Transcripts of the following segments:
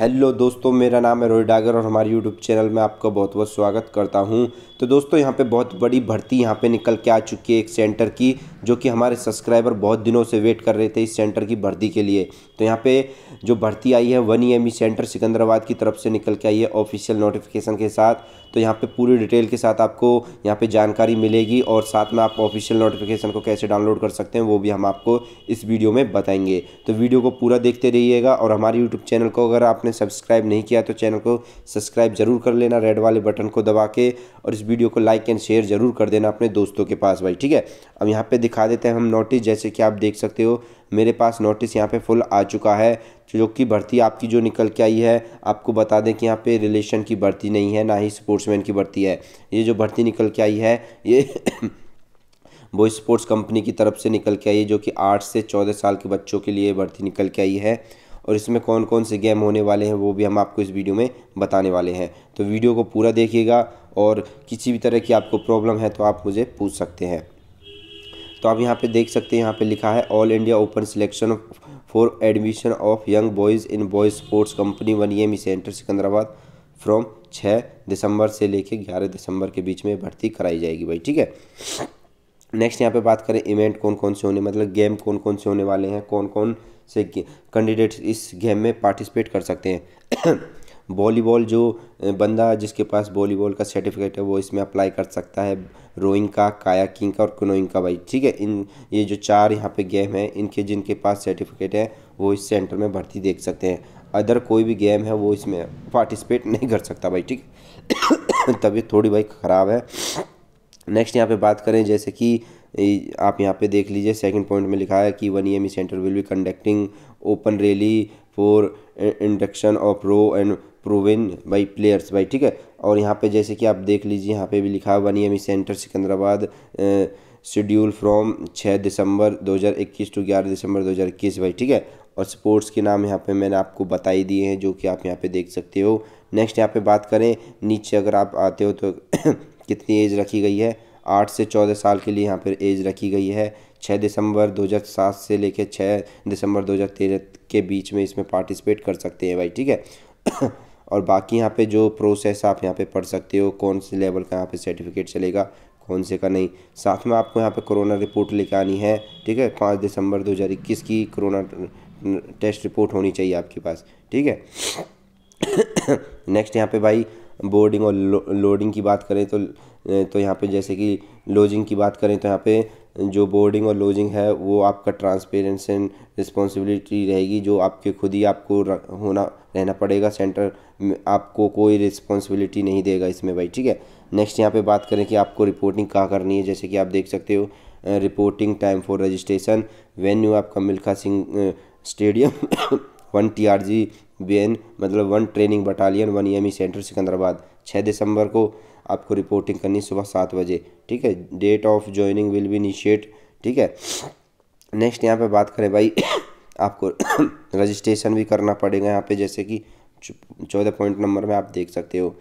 hello दोस्तों मेरा नाम है रोहित डागर और हमारे यूट्यूब चैनल में आपका बहुत बहुत स्वागत करता हूं तो दोस्तों यहां पे बहुत बड़ी भर्ती यहां पे निकल के आ चुकी है एक सेंटर की जो कि हमारे सब्सक्राइबर बहुत दिनों से वेट कर रहे थे इस सेंटर की भर्ती के लिए तो यहाँ पे जो भर्ती आई है वन ई सेंटर सिकंदराबाद की तरफ से निकल के आई है ऑफिशियल नोटिफिकेशन के साथ तो यहाँ पे पूरी डिटेल के साथ आपको यहाँ पे जानकारी मिलेगी और साथ में आप ऑफिशियल नोटिफिकेशन को कैसे डाउनलोड कर सकते हैं वो भी हम आपको इस वीडियो में बताएंगे तो वीडियो को पूरा देखते रहिएगा और हमारे यूट्यूब चैनल को अगर आपने सब्सक्राइब नहीं किया तो चैनल को सब्सक्राइब जरूर कर लेना रेड वाले बटन को दबा के और इस वीडियो को लाइक एंड शेयर जरूर कर देना अपने दोस्तों के पास भाई ठीक है अब यहाँ पे दिखा दिखा देते हैं हम नोटिस जैसे कि आप देख सकते हो मेरे पास नोटिस यहाँ पे फुल आ चुका है जो कि भर्ती आपकी जो निकल के आई है आपको बता दें कि यहाँ पे रिलेशन की भर्ती नहीं है ना ही स्पोर्ट्समैन की भर्ती है ये जो भर्ती निकल के आई है ये वो स्पोर्ट्स कंपनी की तरफ से निकल के आई है जो कि आठ से चौदह साल के बच्चों के लिए भर्ती निकल के आई है और इसमें कौन कौन से गेम होने वाले हैं वो भी हम आपको इस वीडियो में बताने वाले हैं तो वीडियो को पूरा देखिएगा और किसी भी तरह की आपको प्रॉब्लम है तो आप मुझे पूछ सकते हैं तो आप यहाँ पे देख सकते हैं यहाँ पे लिखा है all India open selection for admission of young boys in boys sports company one E M centre Secunderabad from छः दिसंबर से लेके ग्यारह दिसंबर के बीच में भर्ती कराई जाएगी भाई ठीक है नेक्स्ट यहाँ पे बात करें इवेंट कौन कौन से होने मतलब गेम कौन कौन से होने वाले हैं कौन कौन से कैंडिडेट्स इस गेम में पार्टिसिपेट कर सकते हैं वॉलीबॉल जो बंदा जिसके पास वॉलीबॉल का सर्टिफिकेट है वो इसमें अप्लाई कर सकता है रोइंग का कायाकिंग का और कनोइंग का भाई ठीक है इन ये जो चार यहाँ पे गेम हैं इनके जिनके पास सर्टिफिकेट है वो इस सेंटर में भर्ती देख सकते हैं अदर कोई भी गेम है वो इसमें पार्टिसिपेट नहीं कर सकता भाई ठीक तबीयत थोड़ी भाई ख़राब है नेक्स्ट यहाँ पर बात करें जैसे कि आप यहाँ पे देख लीजिए सेकंड पॉइंट में लिखा है कि one E centre will be conducting open rally for induction of raw and proven boy players by ठीक है और यहाँ पे जैसे कि आप देख लीजिए यहाँ पे भी लिखा हुआ नियमित सेंटर सिकंदराबाद शेड्यूल फ्रॉम छः दिसंबर 2021 टू ग्यारह दिसंबर 2021 भाई ठीक है और स्पोर्ट्स के नाम यहाँ पे मैंने आपको बताई दिए हैं जो कि आप यहाँ पे देख सकते हो नेक्स्ट यहाँ पे बात करें नीचे अगर आप आते हो तो कितनी एज रखी गई है आठ से चौदह साल के लिए यहाँ पर एज रखी गई है छः दिसंबर दो हज़ार सात से लेकर छः दिसंबर दो हज़ार तेरह के बीच में इसमें पार्टिसिपेट कर सकते हैं भाई ठीक है और बाकी यहाँ पे जो प्रोसेस आप यहाँ पे पढ़ सकते हो कौन से लेवल का यहाँ पे सर्टिफिकेट चलेगा कौन से का नहीं साथ में आपको यहाँ पे कोरोना रिपोर्ट लेकर आनी है ठीक है पाँच दिसंबर दो हज़ार इक्कीस की कोरोना टेस्ट रिपोर्ट होनी चाहिए आपके पास ठीक है नेक्स्ट यहाँ पे भाई बोर्डिंग और लो, लोडिंग की बात करें तो तो यहाँ पे जैसे कि लॉजिंग की बात करें तो यहाँ पे जो बोर्डिंग और लॉजिंग है वो आपका ट्रांसपेरेंस एंड रिस्पॉन्सिबिलिटी रहेगी जो आपके खुद ही आपको होना रहना पड़ेगा सेंटर आपको कोई रिस्पॉन्सिबिलिटी नहीं देगा इसमें भाई ठीक है नेक्स्ट यहाँ पे बात करें कि आपको रिपोर्टिंग कहाँ करनी है जैसे कि आप देख सकते हो reporting time for registration venue आपका Milkha Singh stadium one T R G one मतलब one training battalion one E e centre Secunderabad छः दिसंबर को आपको रिपोर्टिंग करनी सुबह सात बजे ठीक है date of joining will be initiate ठीक है नेक्स्ट यहाँ पे बात करें भाई आपको रजिस्ट्रेशन भी करना पड़ेगा यहाँ पे जैसे कि चौदह पॉइंट नंबर में आप देख सकते हो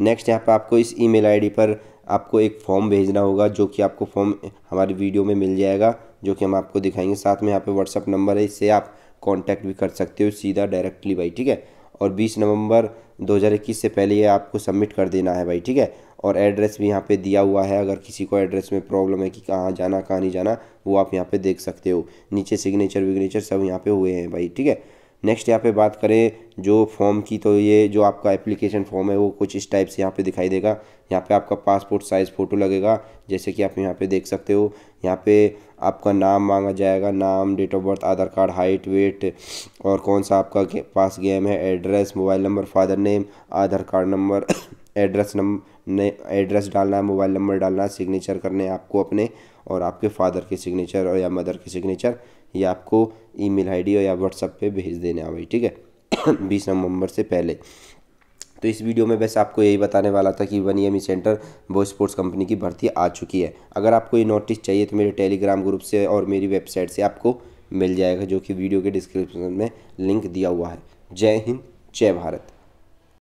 नेक्स्ट यहाँ पे आपको इस ईमेल आईडी पर आपको एक फॉर्म भेजना होगा जो कि आपको फॉर्म हमारी वीडियो में मिल जाएगा जो कि हम आपको दिखाएंगे साथ में यहाँ पे व्हाट्सअप नंबर है इससे आप कांटेक्ट भी कर सकते हो सीधा डायरेक्टली भाई ठीक है और 20 नवंबर 2021 से पहले ये आपको सबमिट कर देना है भाई ठीक है और एड्रेस भी यहाँ पे दिया हुआ है अगर किसी को एड्रेस में प्रॉब्लम है कि कहाँ जाना कहाँ नहीं जाना वो आप यहाँ पे देख सकते हो नीचे सिग्नेचर विग्नेचर सब यहाँ पे हुए हैं भाई ठीक है नेक्स्ट यहाँ पे बात करें जो फॉर्म की तो ये जो आपका एप्लीकेशन फॉर्म है वो कुछ इस टाइप से यहाँ पे दिखाई देगा यहाँ पे आपका पासपोर्ट साइज़ फ़ोटो लगेगा जैसे कि आप यहाँ पे देख सकते हो यहाँ पे आपका नाम मांगा जाएगा नाम date of birth Aadhaar card height weight और कौन सा आपका पास गेम है address mobile number father name Aadhaar card number address number address डालना है मोबाइल नंबर डालना है सिग्नेचर करने आपको अपने और आपके फादर के सिग्नेचर और या मदर के सिग्नेचर ये आपको ईमेल आईडी या व्हाट्सअप पे भेज देने है भाई ठीक है बीस नवंबर से पहले तो इस वीडियो में बस आपको यही बताने वाला था कि one E centre boy sports company की भर्ती आ चुकी है अगर आपको ये नोटिस चाहिए तो मेरे टेलीग्राम ग्रुप से और मेरी वेबसाइट से आपको मिल जाएगा जो कि वीडियो के डिस्क्रिप्शन में लिंक दिया हुआ है जय हिंद जय भारत